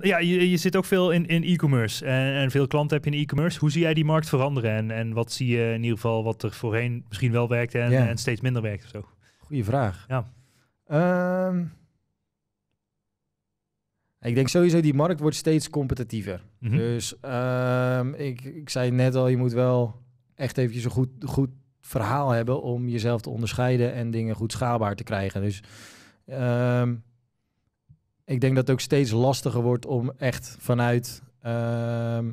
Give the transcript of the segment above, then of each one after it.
Ja, je, zit ook veel in, in e-commerce en, en, veel klanten heb je in e-commerce. Hoe zie jij die markt veranderen en, en wat zie je in ieder geval wat er voorheen misschien wel werkte en, steeds minder werkt of zo? Goeie vraag. Ja. Ehm, ik denk sowieso die markt wordt steeds competitiever. Mhm. Dus ehm, ik, ik zei net al, je moet wel echt eventjes een goed, goed verhaal hebben om jezelf te onderscheiden en dingen goed schaalbaar te krijgen. Dus ehm, ik denk dat het ook steeds lastiger wordt om echt vanuit ehm,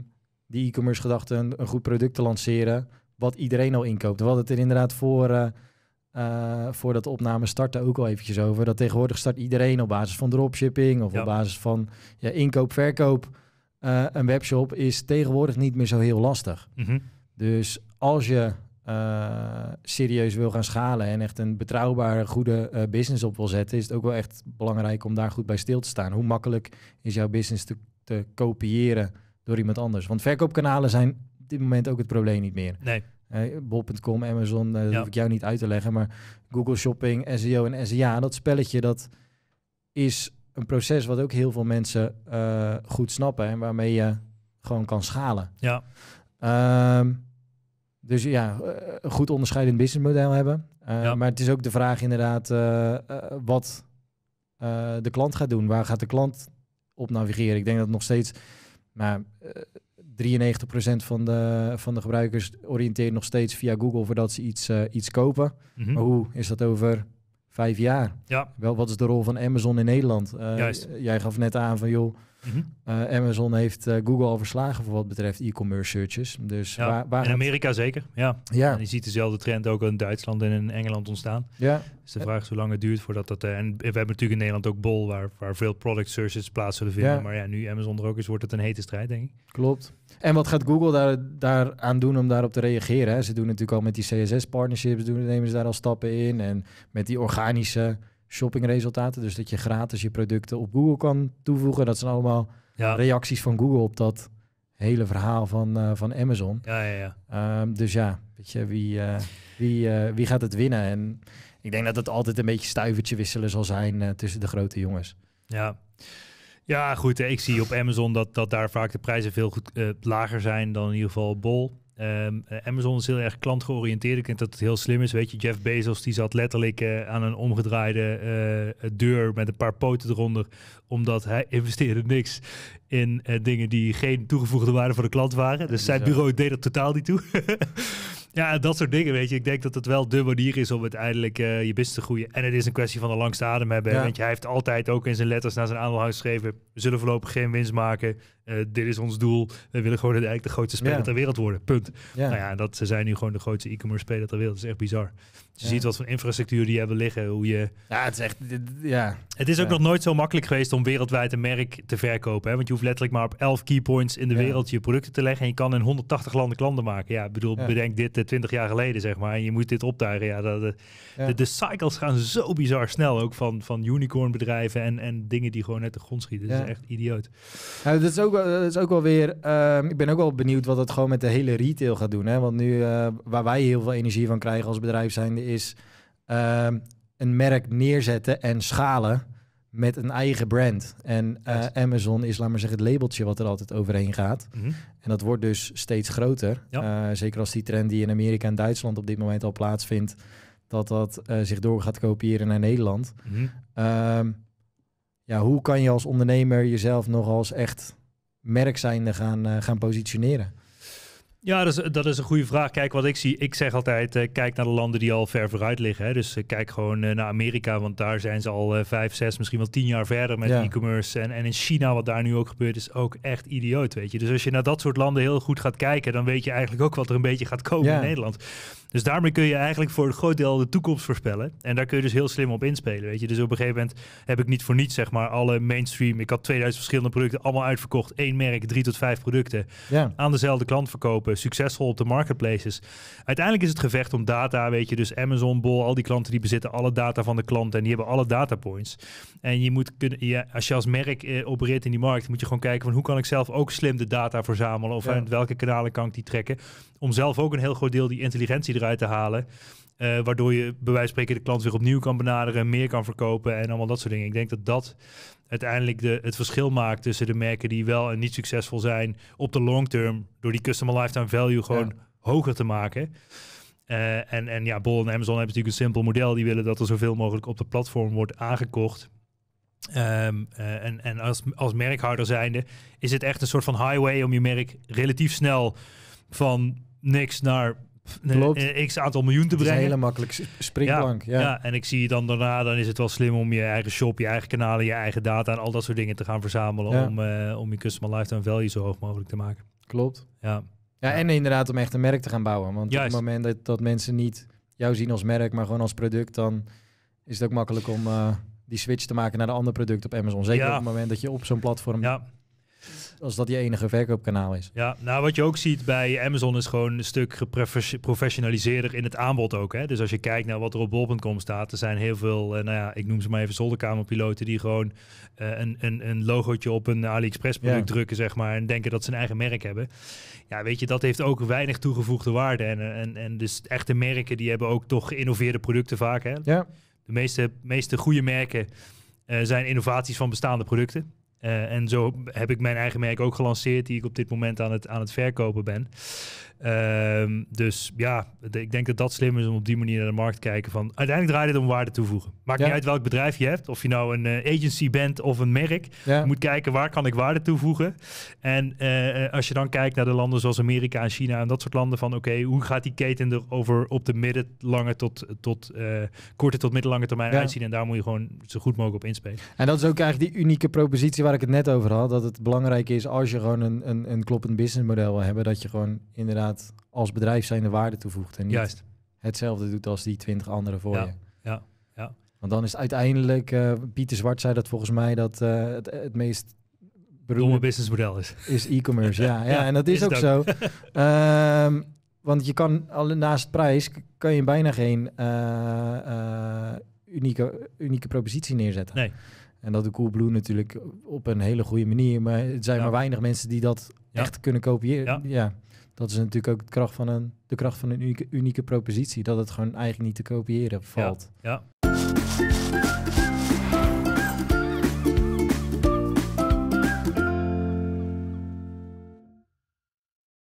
die e-commerce gedachte een, goed product te lanceren. Wat iedereen al inkoopt. We hadden het er inderdaad voor, uh, uh, voordat de opname startte ook al eventjes over. Dat tegenwoordig start iedereen op basis van dropshipping of op basis van ja, inkoop, verkoop. Eh, een webshop is tegenwoordig niet meer zo heel lastig. Mhm. Dus als je uh, serieus wil gaan schalen en echt een betrouwbare, goede eh, business op wil zetten, is het ook wel echt belangrijk om daar goed bij stil te staan. Hoe makkelijk is jouw business te, te kopiëren door iemand anders? Want verkoopkanalen zijn op dit moment ook het probleem niet meer. Nee. Eh, Bol.com, Amazon, dat hoef ik jou niet uit te leggen, maar Google Shopping, SEO en SEA, dat spelletje dat is een proces wat ook heel veel mensen goed snappen en waarmee je gewoon kan schalen. Ja. Ehm, dus ja, eh, een goed onderscheidend businessmodel hebben. Eh, maar het is ook de vraag inderdaad eh, wat de klant gaat doen. Waar gaat de klant op navigeren? Ik denk dat nog steeds maar, 93% van de, van de gebruikers oriënteert nog steeds via Google voordat ze iets, iets kopen. Mhm. Maar hoe is dat over vijf jaar? Ja. Wel, wat is de rol van Amazon in Nederland? Juist. Jij gaf net aan van joh Mhm. Eh, Amazon heeft eh, Google al verslagen voor wat betreft e-commerce searches. Dus waar, waar in Amerika zeker, ja. ja. En je ziet dezelfde trend ook in Duitsland en in Engeland ontstaan. Ja. Dus de vraag is hoe lang het duurt voordat dat... Eh, en we hebben natuurlijk in Nederland ook Bol, waar, waar veel product searches plaats zullen vinden. Maar ja, nu Amazon er ook is, wordt het een hete strijd, denk ik. Klopt. En wat gaat Google daar, daaraan doen om daarop te reageren? Ze doen natuurlijk al met die CSS-partnerships, nemen ze daar al stappen in. En met die organische shoppingresultaten. Dus dat je gratis je producten op Google kan toevoegen. Dat zijn allemaal reacties van Google op dat hele verhaal van, eh, van Amazon. Ja, ja, ja. Ehm, dus ja, weet je, wie, eh, wie, eh, wie gaat het winnen? En ik denk dat het altijd een beetje stuivertje wisselen zal zijn tussen de grote jongens. Ja. Ja, goed. Ik zie op Amazon dat, dat daar vaak de prijzen veel goed, lager zijn dan in ieder geval Bol. Ehm, eh, Amazon is heel erg klantgeoriënteerd. Ik denk dat het heel slim is. Weet je, Jeff Bezos die zat letterlijk eh, aan een omgedraaide eh, deur met een paar poten eronder. Omdat hij investeerde niks in dingen die geen toegevoegde waarde voor de klant waren. Dus zijn bureau deed dat totaal niet toe. Ja, dat soort dingen, weet je. Ik denk dat het wel de manier is om uiteindelijk uh, je business te groeien. En het is een kwestie van de langste adem hebben. Want hij heeft altijd ook in zijn letters naar zijn aandeelhouders geschreven... we zullen voorlopig geen winst maken. Eh, dit is ons doel. We willen gewoon eigenlijk de grootste speler ter wereld worden. Punt. Ja. Nou ja, dat, ze zijn nu gewoon de grootste e-commerce speler ter wereld. Dat is echt bizar. Dus je ziet wat voor infrastructuur die hebben liggen. Hoe je... Ja, het is echt... Ja. Het is ook nog nooit zo makkelijk geweest om wereldwijd een merk te verkopen. Hè? Want je hoeft letterlijk maar op 11 keypoints in de wereld je producten te leggen. En je kan in 180 landen klanten maken. Ja, ik bedoel, bedenk dit twintig jaar geleden, zeg maar. En je moet dit optuigen. Ja, dat, eh, de, De, cycles gaan zo bizar snel ook van, van unicorn bedrijven en, en dingen die gewoon net de grond schieten. Dat is echt idioot. Ja, dat, is ook, dat is ook wel weer... Ehm, ik ben ook wel benieuwd wat het gewoon met de hele retail gaat doen. Hè? Want nu, eh, waar wij heel veel energie van krijgen als bedrijf zijnde, is ehm, een merk neerzetten en schalen met een eigen brand. En eh, Amazon is, laat maar zeggen, het labeltje wat er altijd overheen gaat. Mhm. En dat wordt dus steeds groter. Eh, zeker als die trend die in Amerika en Duitsland op dit moment al plaatsvindt, dat dat eh, zich door gaat kopiëren naar Nederland. Mhm. Ehm, ja, hoe kan je als ondernemer jezelf nog als echt merk zijnde gaan, gaan positioneren? Ja, dat is, dat is, een goede vraag. Kijk, wat ik zie, ik zeg altijd, eh, kijk naar de landen die al ver vooruit liggen. Hè. Dus eh, kijk gewoon eh, naar Amerika, want daar zijn ze al vijf, zes, misschien wel tien jaar verder met e-commerce. En, en in China, wat daar nu ook gebeurt, is ook echt idioot, weet je. Dus als je naar dat soort landen heel goed gaat kijken, dan weet je eigenlijk ook wat er een beetje gaat komen in Nederland. Dus daarmee kun je eigenlijk voor een groot deel de toekomst voorspellen. En daar kun je dus heel slim op inspelen. Weet je? Dus op een gegeven moment heb ik niet voor niets, zeg maar, alle mainstream. Ik had 2000 verschillende producten allemaal uitverkocht. één merk, drie tot vijf producten. Aan dezelfde klant verkopen. Succesvol op de marketplaces. Uiteindelijk is het gevecht om data. Weet je, dus Amazon, Bol, al die klanten die bezitten alle data van de klant. En die hebben alle data points. En je moet kunnen, ja, als je als merk eh, opereert in die markt, moet je gewoon kijken van hoe kan ik zelf ook slim de data verzamelen. Of ja. uit welke kanalen kan ik die trekken. Om zelf ook een heel groot deel die intelligentie eruit te halen. Eh, waardoor je bij wijze van spreken de klant weer opnieuw kan benaderen, meer kan verkopen en allemaal dat soort dingen. Ik denk dat dat uiteindelijk de, het verschil maakt tussen de merken die wel en niet succesvol zijn op de long term. Door die customer lifetime value gewoon hoger te maken. Eh, en, en ja, Bol en Amazon hebben natuurlijk een simpel model. Die willen dat er zoveel mogelijk op de platform wordt aangekocht. Ehm, eh, en en als, als merkhouder zijnde is het echt een soort van highway om je merk relatief snel van niks naar een eh, x aantal miljoen te brengen. Dat is een hele makkelijk springplank. Ja, ja. en ik zie dan daarna, dan is het wel slim om je eigen shop, je eigen kanalen, je eigen data en al dat soort dingen te gaan verzamelen om, eh, om je customer lifetime value zo hoog mogelijk te maken. Klopt. Ja. Ja, en inderdaad om echt een merk te gaan bouwen. Want op het moment dat, mensen niet jou zien als merk, maar gewoon als product, dan is het ook makkelijk om... Eh, die switch te maken naar een ander product op Amazon. Zeker op het moment dat je op zo'n platform ja als dat je enige verkoopkanaal is. Ja, nou wat je ook ziet bij Amazon is gewoon een stuk geprofessionaliseerder in het aanbod ook. Hè? Dus als je kijkt naar wat er op bol.com staat, er zijn heel veel, eh, nou ja, ik noem ze maar even zolderkamerpiloten die gewoon eh, een, een, een logootje op een AliExpress product drukken, zeg maar, en denken dat ze een eigen merk hebben. Ja, weet je, dat heeft ook weinig toegevoegde waarde. En, en, en dus echte merken die hebben ook toch geïnnoveerde producten vaak. Hè? Ja. De meeste, meeste goede merken eh, zijn innovaties van bestaande producten. Eh, en zo heb ik mijn eigen merk ook gelanceerd, die ik op dit moment aan het, aan het verkopen ben. Ehm, dus ja, ik denk dat dat slim is om op die manier naar de markt te kijken. Van, uiteindelijk draait het om waarde toevoegen. Maakt niet uit welk bedrijf je hebt, of je nou een eh, agency bent of een merk. Je moet kijken waar kan ik waarde toevoegen. En eh, als je dan kijkt naar de landen zoals Amerika en China en dat soort landen, van oké, hoe gaat die keten er over op de middellange tot, tot korte tot middellange termijn uitzien? En daar moet je gewoon zo goed mogelijk op inspelen. En dat is ook eigenlijk die unieke propositie waar ik het net over had. Dat het belangrijk is als je gewoon een, een, een kloppend businessmodel wil hebben. Dat je gewoon inderdaad als bedrijf zijnde waarde toevoegt. En niet Juist. hetzelfde doet als die twintig anderen voor ja, je. Ja, ja. Want dan is uiteindelijk, eh, Pieter Zwart zei dat volgens mij, dat eh, het, het meest beroemde businessmodel is. Is e-commerce, ja, ja, En dat is, ook, zo. Ehm, want je kan, naast prijs, kan je bijna geen eh, unieke, unieke propositie neerzetten. Nee. En dat de Coolblue natuurlijk op een hele goede manier. Maar het zijn maar weinig mensen die dat echt kunnen kopiëren. Ja. Dat is natuurlijk ook de kracht van een, de kracht van een unieke, unieke propositie. Dat het gewoon eigenlijk niet te kopiëren valt. ja.